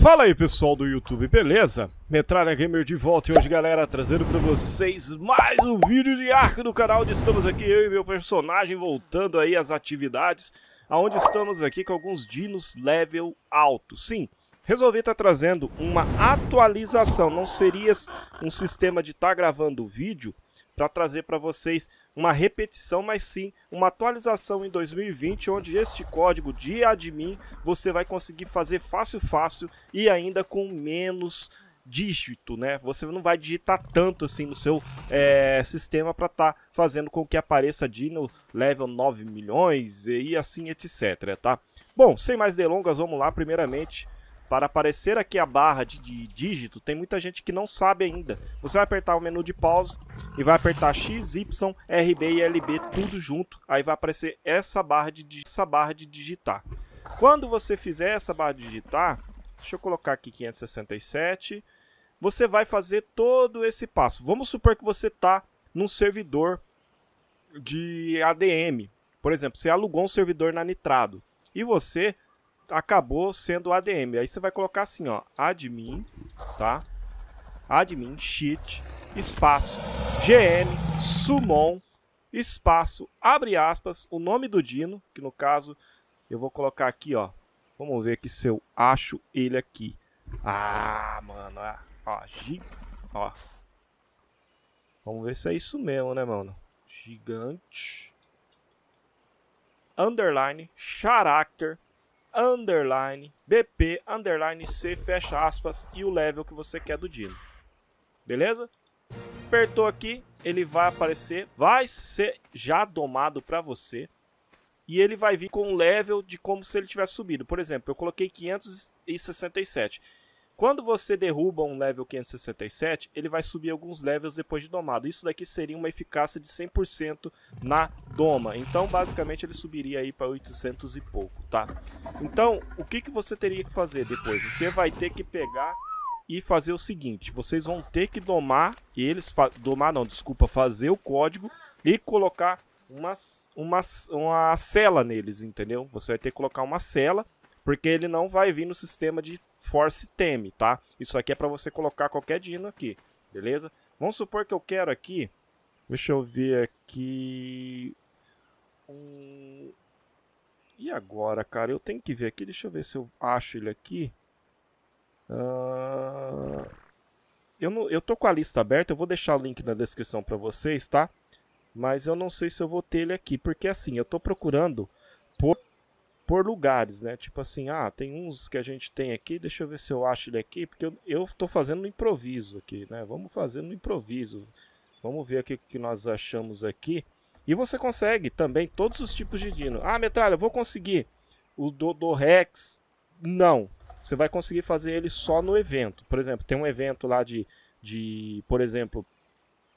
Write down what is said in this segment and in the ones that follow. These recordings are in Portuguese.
Fala aí pessoal do YouTube, beleza? Metralha Gamer de volta e hoje galera trazendo pra vocês mais um vídeo de arco do canal onde estamos aqui eu e meu personagem voltando aí às atividades aonde estamos aqui com alguns dinos level alto, sim Resolvi estar tá trazendo uma atualização, não seria um sistema de estar tá gravando o vídeo para trazer para vocês uma repetição, mas sim uma atualização em 2020, onde este código de admin você vai conseguir fazer fácil, fácil e ainda com menos dígito, né? Você não vai digitar tanto assim no seu é, sistema para estar tá fazendo com que apareça Dino level 9 milhões e assim etc, tá? Bom, sem mais delongas, vamos lá. Primeiramente, para aparecer aqui a barra de, de, dígito, tem muita gente que não sabe ainda. Você vai apertar o menu de pausa e vai apertar X, Y, RB e LB tudo junto. Aí vai aparecer essa barra de, essa barra de digitar. Quando você fizer essa barra de digitar, deixa eu colocar aqui 567, você vai fazer todo esse passo. Vamos supor que você está num servidor de ADM. Por exemplo, você alugou um servidor na Nitrado e você acabou sendo ADM. Aí você vai colocar assim, ó, admin, tá? Admin cheat espaço gm summon espaço abre aspas o nome do dino, que no caso eu vou colocar aqui, ó. Vamos ver aqui se eu acho ele aqui. Ah, mano, é, ó, ó. Vamos ver se é isso mesmo, né, mano? Gigante underline character underline BP underline C fecha aspas e o level que você quer do Dino. Beleza? Apertou aqui, ele vai aparecer, vai ser já domado para você e ele vai vir com um level de como se ele tivesse subido. Por exemplo, eu coloquei 567. Quando você derruba um level 567, ele vai subir alguns levels depois de domado. Isso daqui seria uma eficácia de 100% na doma. Então, basicamente, ele subiria aí para 800 e pouco, tá? Então, o que, que você teria que fazer depois? Você vai ter que pegar e fazer o seguinte. Vocês vão ter que domar eles... Domar não, desculpa. Fazer o código e colocar uma, uma, uma cela neles, entendeu? Você vai ter que colocar uma cela porque ele não vai vir no sistema de Force Teme, tá? Isso aqui é para você colocar qualquer dino aqui, beleza? Vamos supor que eu quero aqui, deixa eu ver aqui... Um... E agora, cara? Eu tenho que ver aqui, deixa eu ver se eu acho ele aqui. Uh... Eu, não, eu tô com a lista aberta, eu vou deixar o link na descrição para vocês, tá? Mas eu não sei se eu vou ter ele aqui, porque assim, eu tô procurando por por lugares, né? Tipo assim, ah, tem uns que a gente tem aqui, deixa eu ver se eu acho ele aqui, porque eu, estou fazendo no improviso aqui, né? Vamos fazer no improviso. Vamos ver aqui o que nós achamos aqui. E você consegue também todos os tipos de dino. Ah, metralha, vou conseguir o do, do Rex. Não. Você vai conseguir fazer ele só no evento. Por exemplo, tem um evento lá de, de por exemplo,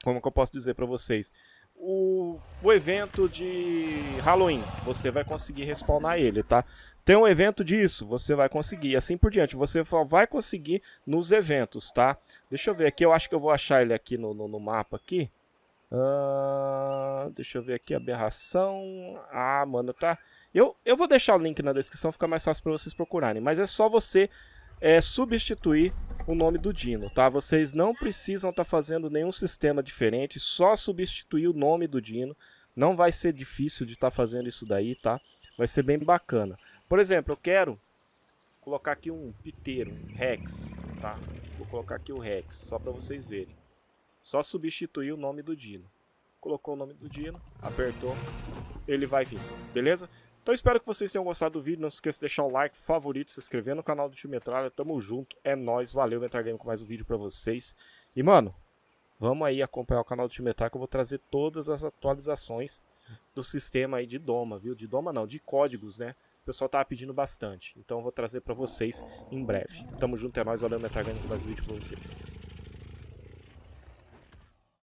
como que eu posso dizer para vocês? o, o evento de Halloween, você vai conseguir respawnar ele, tá? Tem um evento disso, você vai conseguir, assim por diante. Você vai conseguir nos eventos, tá? Deixa eu ver aqui, eu acho que eu vou achar ele aqui no, no, no mapa aqui. Uh, deixa eu ver aqui, aberração. Ah, mano, tá. Eu, eu vou deixar o link na descrição, fica mais fácil para vocês procurarem. Mas é só você é, substituir o nome do Dino, tá? Vocês não precisam estar tá fazendo nenhum sistema diferente, só substituir o nome do Dino. Não vai ser difícil de estar tá fazendo isso daí, tá? Vai ser bem bacana. Por exemplo, eu quero colocar aqui um piteiro, um Rex, tá? Vou colocar aqui o Rex, só para vocês verem. Só substituir o nome do Dino. Colocou o nome do Dino, apertou, ele vai vir, beleza? Então espero que vocês tenham gostado do vídeo. Não se esqueça de deixar o like, favorito, se inscrever no canal do Tio Metralha. Tamo junto, é nóis. Valeu, Metralha Game, com mais um vídeo pra vocês. E, mano, vamos aí acompanhar o canal do Tio Metralha que eu vou trazer todas as atualizações do sistema aí de Doma, viu? De Doma não, de códigos, né? O pessoal tava pedindo bastante. Então eu vou trazer pra vocês em breve. Tamo junto, é nóis. Valeu, Metralha Game, com mais um vídeo pra vocês.